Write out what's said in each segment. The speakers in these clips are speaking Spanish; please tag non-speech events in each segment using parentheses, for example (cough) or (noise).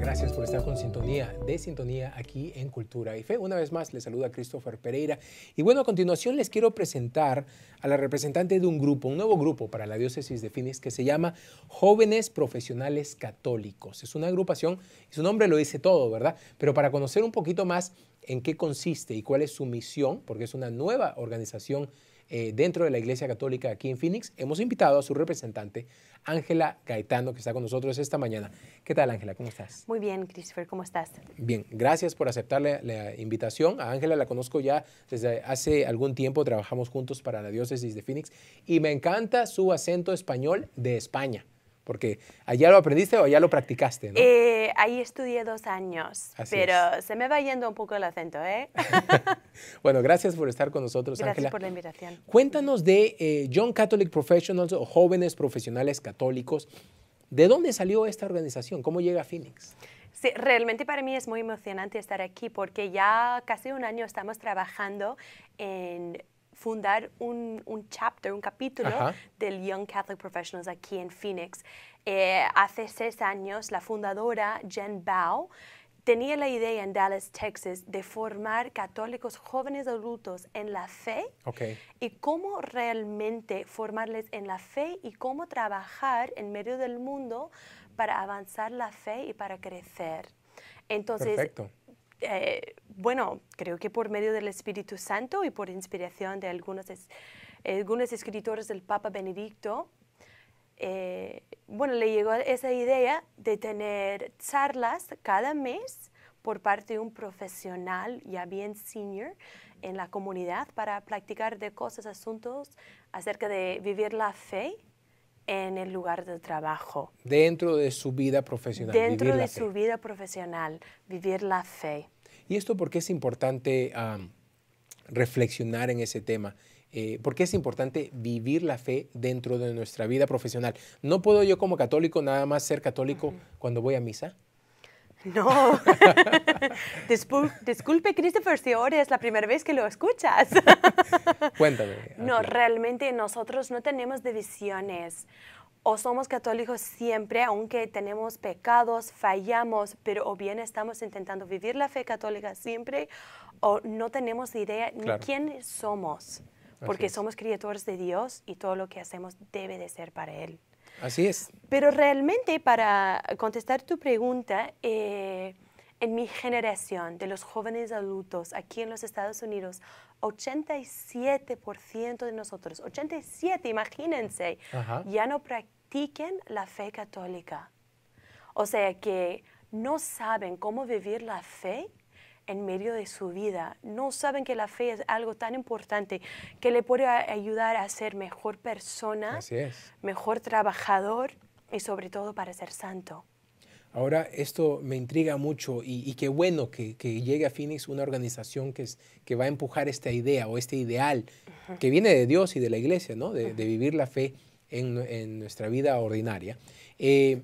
Gracias por estar con Sintonía de Sintonía aquí en Cultura y Fe. Una vez más les saluda Christopher Pereira. Y bueno, a continuación les quiero presentar a la representante de un grupo, un nuevo grupo para la diócesis de Phoenix que se llama Jóvenes Profesionales Católicos. Es una agrupación y su nombre lo dice todo, ¿verdad? Pero para conocer un poquito más en qué consiste y cuál es su misión, porque es una nueva organización eh, dentro de la Iglesia Católica aquí en Phoenix, hemos invitado a su representante, Ángela Caetano, que está con nosotros esta mañana. ¿Qué tal, Ángela? ¿Cómo estás? Muy bien, Christopher, ¿cómo estás? Bien, gracias por aceptar la, la invitación. A Ángela la conozco ya desde hace algún tiempo, trabajamos juntos para la diócesis de Phoenix y me encanta su acento español de España. Porque allá lo aprendiste o allá lo practicaste, ¿no? Eh, ahí estudié dos años, pero se me va yendo un poco el acento, ¿eh? (laughs) bueno, gracias por estar con nosotros, Ángela. Gracias por la invitación. Cuéntanos de Young eh, Catholic Professionals o Jóvenes Profesionales Católicos. ¿De dónde salió esta organización? ¿Cómo llega a Phoenix? Sí, realmente para mí es muy emocionante estar aquí porque ya casi un año estamos trabajando en fundar un, chapter, un capítulo del Young Catholic Professionals aquí en Phoenix. Eh, hace seis años, la fundadora Jen Bao tenía la idea en Dallas, Texas, de formar católicos jóvenes adultos en la fe y cómo realmente formarles en la fe y cómo trabajar en medio del mundo para avanzar la fe y para crecer. Entonces, eh, bueno, creo que por medio del Espíritu Santo y por inspiración de algunos, algunos escritores del Papa Benedicto, eh, bueno, le llegó esa idea de tener charlas cada mes por parte de un profesional ya bien senior en la comunidad para practicar de cosas, asuntos acerca de vivir la fe en el lugar de trabajo. Dentro de su vida profesional. Dentro vivir de la fe. su vida profesional, vivir la fe. ¿Y esto por qué es importante reflexionar en ese tema? Eh, ¿Por qué es importante vivir la fe dentro de nuestra vida profesional? ¿No puedo yo como católico nada más ser católico cuando voy a misa? No, (laughs) (laughs) disculpe, Christopher, si ahora es la primera vez que lo escuchas. (laughs) Cuéntame. (laughs) No, realmente nosotros no tenemos divisiones. O somos católicos siempre, aunque tenemos pecados, fallamos, pero o bien estamos intentando vivir la fe católica siempre, o no tenemos idea ni quién somos, porque somos criaturas de Dios y todo lo que hacemos debe de ser para Él. Así es. Pero realmente, para contestar tu pregunta, eh, en mi generación de los jóvenes adultos aquí en los Estados Unidos, 87% de nosotros, 87, imagínense, ya no practiquen la fe católica. O sea que no saben cómo vivir la fe en medio de su vida. No saben que la fe es algo tan importante que le puede ayudar a ser mejor persona, mejor trabajador y sobre todo para ser santo. Ahora, esto me intriga mucho y, qué bueno que, llegue a Phoenix una organización que, va a empujar esta idea o este ideal que viene de Dios y de la iglesia, ¿no? de, vivir la fe en, nuestra vida ordinaria. Eh,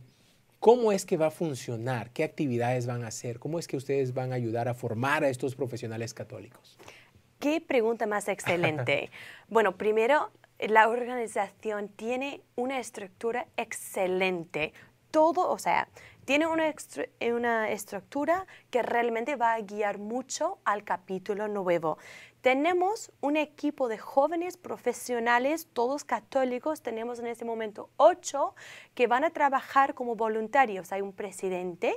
¿Cómo es que va a funcionar? ¿Qué actividades van a hacer? ¿Cómo es que ustedes van a ayudar a formar a estos profesionales católicos? Qué pregunta más excelente. (laughs) bueno, primero, la organización tiene una estructura excelente todo, o sea, tiene una, eh, una estructura que realmente va a guiar mucho al capítulo nuevo. Tenemos un equipo de jóvenes profesionales, todos católicos, tenemos en este momento ocho que van a trabajar como voluntarios. Hay un presidente,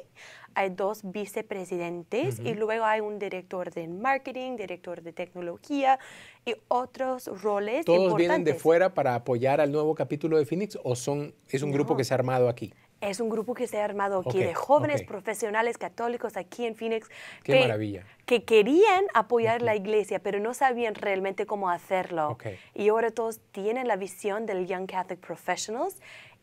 hay dos vicepresidentes y luego hay un director de marketing, director de tecnología y otros roles. ¿Todos vienen de fuera para apoyar al nuevo capítulo de Phoenix o son, es un grupo que se ha armado aquí? Es un grupo que se ha armado aquí de jóvenes profesionales católicos aquí en Phoenix. que, querían apoyar la iglesia, pero no sabían realmente cómo hacerlo. Y ahora todos tienen la visión del Young Catholic Professionals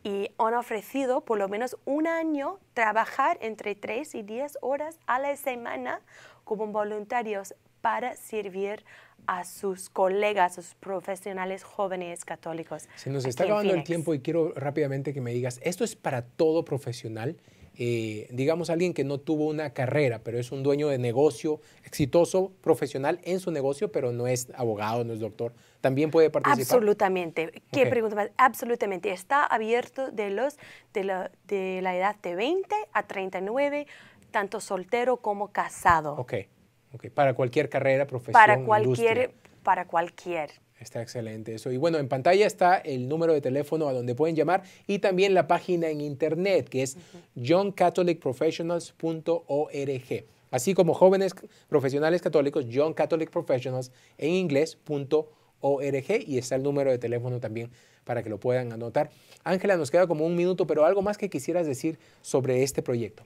y han ofrecido por lo menos un año trabajar entre 3 y 10 horas a la semana como voluntarios para servir a sus colegas, a sus profesionales jóvenes católicos. Se nos está acabando el tiempo y quiero rápidamente que me digas, ¿esto es para todo profesional? Eh, digamos alguien que no tuvo una carrera, pero es un dueño de negocio exitoso, profesional en su negocio, pero no es abogado, no es doctor, también puede participar. Absolutamente. ¿Qué pregunta más? Absolutamente. Está abierto de los de la, de la edad de 20 a 39, tanto soltero como casado. Okay. Okay, para cualquier carrera, profesión, para cualquier, Para cualquier. Está excelente eso. Y bueno, en pantalla está el número de teléfono a donde pueden llamar y también la página en internet que es johncatholicprofessionals.org. Así como jóvenes profesionales católicos, johncatholicprofessionals, en inglés.org y está el número de teléfono también para que lo puedan anotar. Ángela, nos queda como un minuto, pero algo más que quisieras decir sobre este proyecto.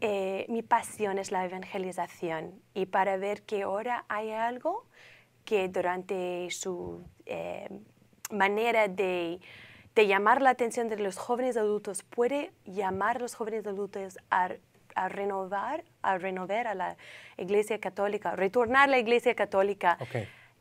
Eh, mi pasión es la evangelización y para ver que ahora hay algo que durante su eh, manera de, llamar la atención de los jóvenes adultos puede llamar a los jóvenes adultos a, renovar, a renovar a la Iglesia Católica, retornar a la Iglesia Católica.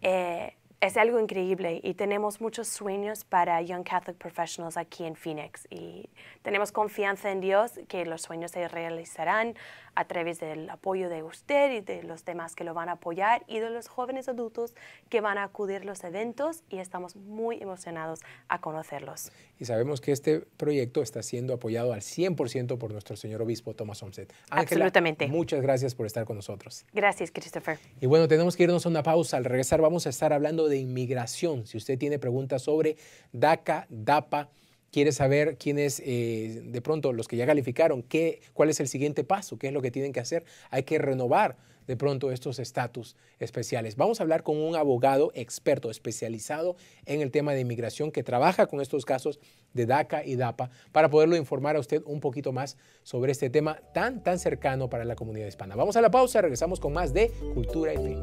Eh, es algo increíble y tenemos muchos sueños para Young Catholic Professionals aquí en Phoenix y tenemos confianza en Dios que los sueños se realizarán a través del apoyo de usted y de los demás que lo van a apoyar y de los jóvenes adultos que van a acudir a los eventos y estamos muy emocionados a conocerlos. Y sabemos que este proyecto está siendo apoyado al 100% por nuestro señor obispo Thomas onset. Absolutamente. Muchas gracias por estar con nosotros. Gracias, Christopher. Y bueno, tenemos que irnos a una pausa. Al regresar vamos a estar hablando de Inmigración. Si usted tiene preguntas sobre DACA, DAPA, quiere saber quiénes, eh, de pronto, los que ya calificaron, qué, cuál es el siguiente paso, qué es lo que tienen que hacer, hay que renovar de pronto estos estatus especiales. Vamos a hablar con un abogado experto especializado en el tema de inmigración que trabaja con estos casos de DACA y DAPA para poderlo informar a usted un poquito más sobre este tema tan, tan cercano para la comunidad hispana. Vamos a la pausa, regresamos con más de Cultura y Fe.